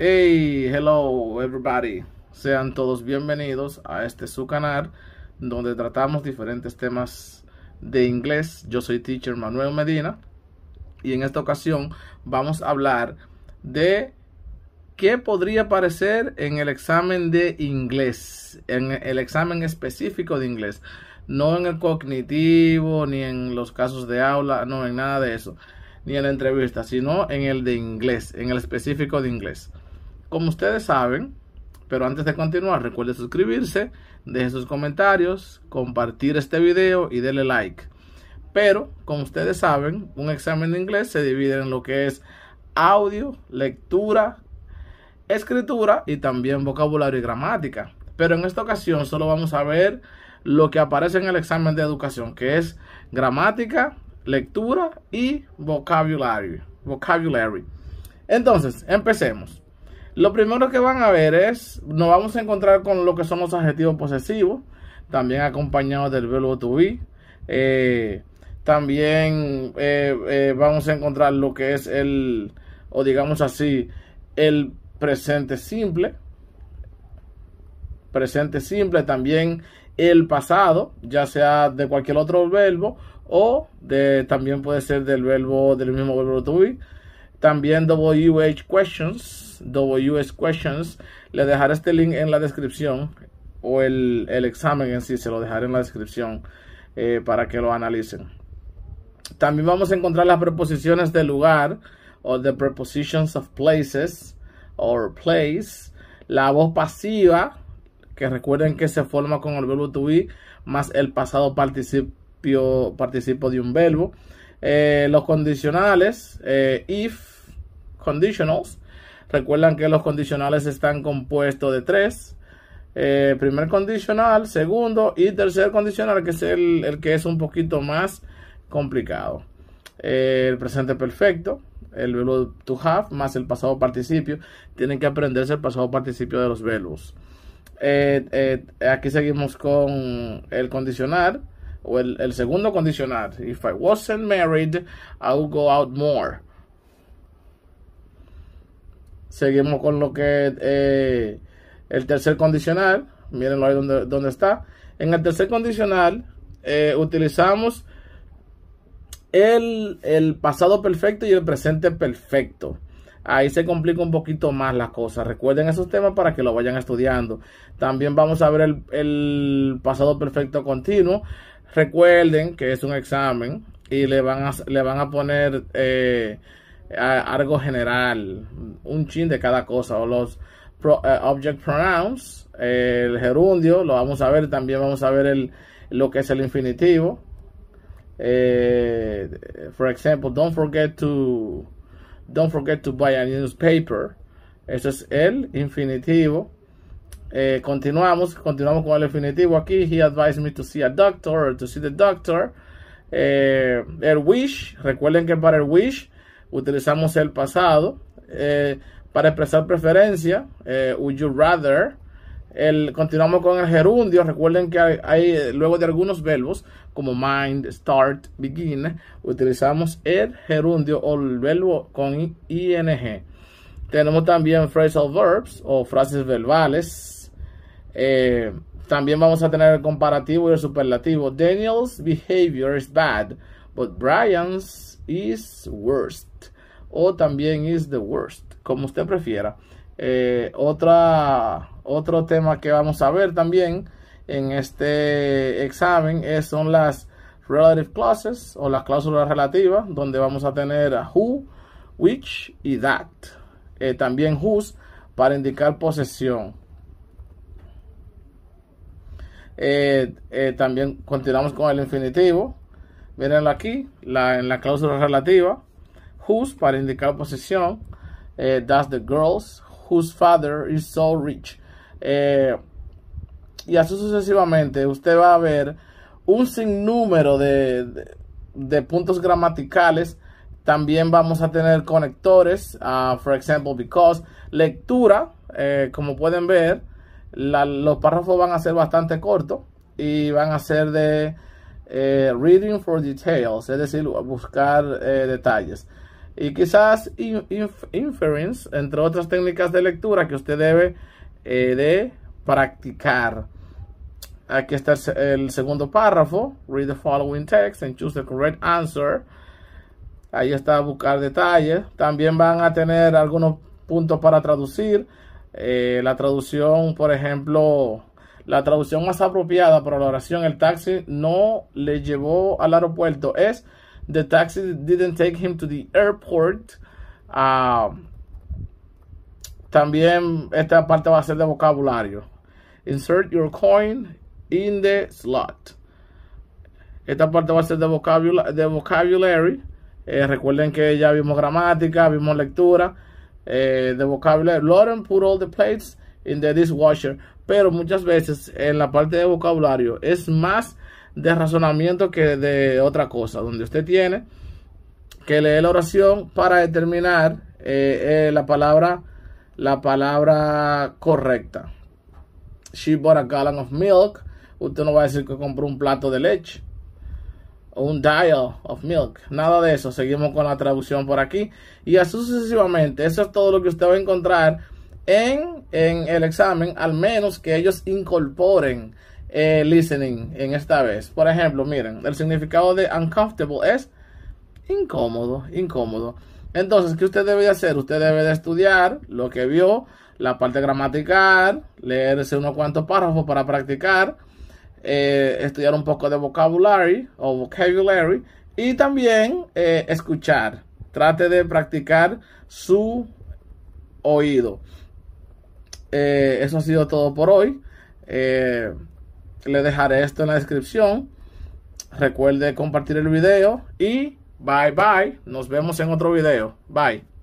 Hey, hello everybody. Sean todos bienvenidos a este su canal donde tratamos diferentes temas de inglés. Yo soy teacher Manuel Medina y en esta ocasión vamos a hablar de qué podría aparecer en el examen de inglés, en el examen específico de inglés, no en el cognitivo ni en los casos de aula, no en nada de eso ni en la entrevista, sino en el de inglés, en el específico de inglés como ustedes saben, pero antes de continuar, recuerde suscribirse, deje sus comentarios, compartir este video y denle like. Pero, como ustedes saben, un examen de inglés se divide en lo que es audio, lectura, escritura y también vocabulario y gramática. Pero en esta ocasión solo vamos a ver lo que aparece en el examen de educación, que es gramática, lectura y vocabulario. vocabulary. Entonces, empecemos. Lo primero que van a ver es, nos vamos a encontrar con lo que son los adjetivos posesivos, también acompañados del verbo to be. Eh, también eh, eh, vamos a encontrar lo que es el, o digamos así, el presente simple. Presente simple, también el pasado, ya sea de cualquier otro verbo o de, también puede ser del verbo, del mismo verbo to be también WH Questions, WS Questions, le dejaré este link en la descripción o el, examen en sí, se lo dejaré en la descripción eh, para que lo analicen. También vamos a encontrar las preposiciones de lugar o the prepositions of places or place. La voz pasiva, que recuerden que se forma con el verbo to be más el pasado participio, participo de un verbo. Eh, los condicionales, eh, if conditionals. Recuerdan que los condicionales están compuestos de tres. Eh, primer condicional, segundo y tercer condicional, que es el, el que es un poquito más complicado. el presente perfecto, el verbo to have más el pasado participio. Tienen que aprenderse el pasado participio de los verbos. aquí seguimos con el condicional o el, segundo condicional, if I wasn't married, I would go out more. Seguimos con lo que eh, el tercer condicional, mírenlo ahí donde, está. En el tercer condicional eh, utilizamos el, pasado perfecto y el presente perfecto. Ahí se complica un poquito más las cosas. Recuerden esos temas para que lo vayan estudiando. También vamos a ver el, el pasado perfecto continuo. Recuerden que es un examen y le van a, le van a poner eh, algo general, un chin de cada cosa, o los eh, object pronouns, el gerundio, lo vamos a ver, también vamos a ver el, lo que es el infinitivo. Por eh, ejemplo, don't forget to don't forget to buy a newspaper. Eso es el infinitivo. Eh, continuamos, continuamos con el definitivo aquí. He advised me to see a doctor or to see the doctor. Eh, el wish, recuerden que para el wish utilizamos el pasado. Eh, para expresar preferencia, would you rather. El, continuamos con el gerundio. Recuerden que hay, luego de algunos verbos como mind, start, begin, utilizamos el gerundio o el verbo con ing. Tenemos también phrasal verbs o frases verbales eh, también vamos a tener el comparativo y el superlativo. Daniel's behavior is bad, but Brian's is worst. O también is the worst, como usted prefiera. Eh, otra, otro tema que vamos a ver también en este examen son las relative clauses o las cláusulas relativas, donde vamos a tener who, which y that. Eh, también whose para indicar posesión. Eh, eh, también continuamos con el infinitivo. Mírenlo aquí, en la cláusula relativa. Whose, para indicar posición Eh, the girls whose father is so rich. Eh, y así sucesivamente, usted va a ver un sinnúmero de, de, puntos gramaticales. También vamos a tener conectores, ah, for example, because, lectura, como pueden ver, los párrafos van a ser bastante cortos y van a ser de eh, reading for details, es decir, buscar eh, detalles. Y quizás inference, entre otras técnicas de lectura que usted debe eh, de practicar. Aquí está el segundo párrafo, read the following text and choose the correct answer. Ahí está buscar detalles. También van a tener algunos puntos para traducir eh, la traducción, por ejemplo, la traducción más apropiada para la oración, el taxi no le llevó al aeropuerto, es The taxi didn't take him to the airport. Ah, también esta parte va a ser de vocabulario. Insert your coin in the slot. Esta parte va a ser de, vocabulario, de vocabulary. Eh, recuerden que ya vimos gramática, vimos lectura. Eh, de vocabulario. Lauren put all the plates in the dishwasher. Pero muchas veces en la parte de vocabulario es más de razonamiento que de otra cosa. Donde usted tiene que leer la oración para determinar eh, eh, la palabra la palabra correcta. She bought a gallon of milk. Usted no va a decir que compró un plato de leche un dial of milk. Nada de eso. Seguimos con la traducción por aquí. Y así sucesivamente. Eso es todo lo que usted va a encontrar en, el examen. Al menos que ellos incorporen eh, listening en esta vez. Por ejemplo, miren. El significado de uncomfortable es incómodo. Incómodo. Entonces, ¿qué usted debe de hacer? Usted debe de estudiar lo que vio. La parte gramatical. Leerse unos cuantos párrafos para practicar eh, estudiar un poco de vocabulario o vocabulary y también eh, escuchar. Trate de practicar su oído. Eh, eso ha sido todo por hoy. le dejaré esto en la descripción. Recuerde compartir el video y bye bye. Nos vemos en otro video. Bye.